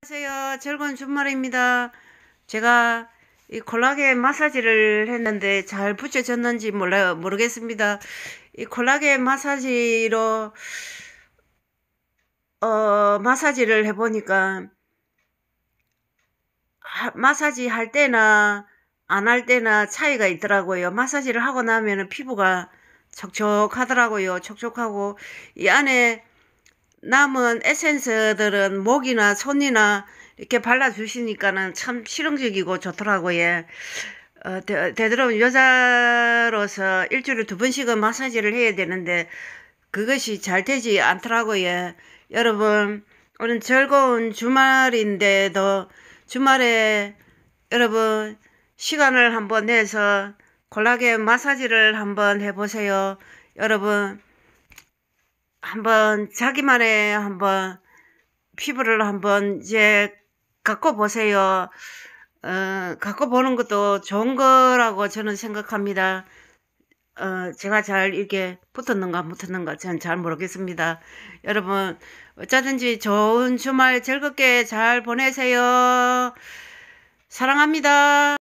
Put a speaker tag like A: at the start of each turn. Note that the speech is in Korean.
A: 안녕하세요. 즐거운 주말입니다. 제가 이 콜라겐 마사지를 했는데 잘 붙여졌는지 몰라요. 모르겠습니다. 이 콜라겐 마사지로 어 마사지를 해보니까 하, 마사지 할 때나 안 할 때나 차이가 있더라고요. 마사지를 하고 나면 피부가 촉촉하더라고요. 촉촉하고 이 안에 남은 에센스들은 목이나 손이나 이렇게 발라주시니까는 참 실용적이고 좋더라고요. 예. 어, 되, 되도록 여자로서 일주일에 두 번씩은 마사지를 해야 되는데 그것이 잘 되지 않더라고요. 예. 여러분 오늘 즐거운 주말인데도 주말에 여러분 시간을 한번 내서 콜라겐 마사지를 한번 해보세요. 여러분 한번 자기만의 한번 피부를 한번 이제 갖고 보세요. 어, 갖고 보는 것도 좋은 거라고 저는 생각합니다. 어, 제가 잘 이렇게 붙었는가 안 붙었는가 저는 잘 모르겠습니다. 여러분, 어쩌든지 좋은 주말 즐겁게 잘 보내세요. 사랑합니다.